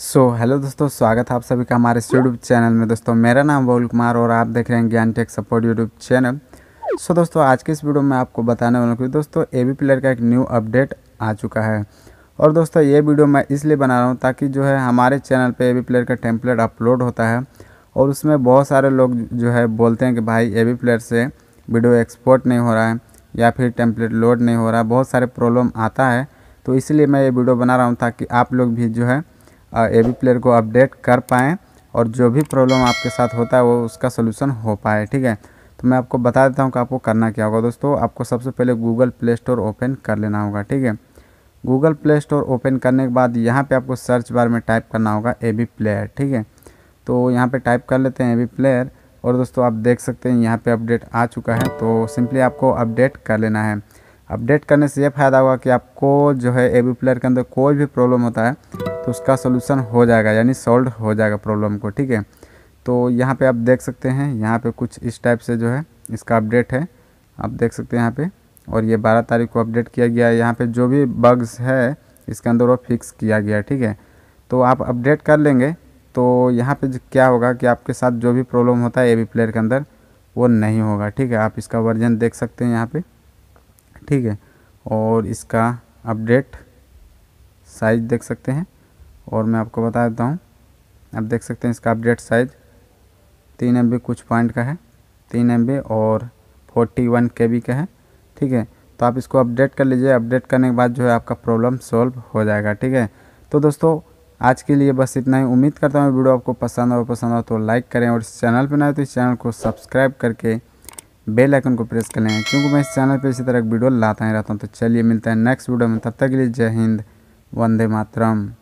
सो so, hello दोस्तों स्वागत है आप सभी का हमारे यूट्यूब चैनल में दोस्तों मेरा नाम बहुल कुमार और आप देख रहे हैं Gyan tech support YouTube channel so दोस्तों आज के इस वीडियो में आपको बताने वाला हूँ दोस्तों ए बी प्लेयर का एक न्यू अपडेट आ चुका है और दोस्तों ये वीडियो मैं इसलिए बना रहा हूँ ताकि जो है हमारे चैनल पर ए बी प्लेयर का टेम्पलेट अपलोड होता है और उसमें बहुत सारे लोग जो है बोलते हैं कि भाई ए बी प्लेयर से वीडियो एक्सपोर्ट नहीं हो रहा है या फिर टेम्पलेट लोड नहीं हो रहा बहुत सारे प्रॉब्लम आता है तो इसलिए मैं ये वीडियो बना रहा हूँ ताकि आप लोग भी जो है ए बी प्लेयर को अपडेट कर पाएँ और जो भी प्रॉब्लम आपके साथ होता है वो उसका सोल्यूशन हो पाए ठीक है तो मैं आपको बता देता हूँ कि आपको करना क्या होगा दोस्तों आपको सबसे पहले गूगल प्ले स्टोर ओपन कर लेना होगा ठीक है गूगल प्ले स्टोर ओपन करने के बाद यहाँ पे आपको सर्च बार में टाइप करना होगा ए बी प्लेयर ठीक है तो यहाँ पे टाइप कर लेते हैं ए बी प्लेयर और दोस्तों आप देख सकते हैं यहाँ पे अपडेट आ चुका है तो सिंपली आपको अपडेट कर लेना है अपडेट करने से ये फ़ायदा होगा कि आपको जो है ए बी प्लेयर के अंदर कोई भी प्रॉब्लम होता है तो उसका सोल्यूसन हो जाएगा यानी सॉल्व हो जाएगा प्रॉब्लम को ठीक है तो यहाँ पे आप देख सकते हैं यहाँ पे कुछ इस टाइप से जो है इसका अपडेट है आप देख सकते हैं यहाँ पे और ये 12 तारीख को अपडेट किया गया है यहाँ पे जो भी बग्स है इसके अंदर वो फिक्स किया गया ठीक है तो आप अपडेट कर लेंगे तो यहाँ पे क्या होगा कि आपके साथ जो भी प्रॉब्लम होता है ए बी प्लेयर के अंदर वो नहीं होगा ठीक है आप इसका वर्जन देख सकते हैं यहाँ पे ठीक है और इसका अपडेट साइज देख सकते हैं और मैं आपको बता देता हूँ आप देख सकते हैं इसका अपडेट साइज तीन एम कुछ पॉइंट का है तीन एम और फोर्टी वन के बी का है ठीक है तो आप इसको अपडेट कर लीजिए अपडेट करने के बाद जो है आपका प्रॉब्लम सॉल्व हो जाएगा ठीक है तो दोस्तों आज के लिए बस इतना ही उम्मीद करता हूँ वीडियो आपको पसंद हो पसंद हो तो लाइक करें और इस चैनल पर ना हो तो इस चैनल को सब्सक्राइब करके बेल आइकन को प्रेस कर लें क्योंकि मैं इस चैनल पर इसी तरह वीडियो लाता ही रहता हूँ तो चलिए मिलता है नेक्स्ट वीडियो में तब तक के लिए जय हिंद वंदे मातरम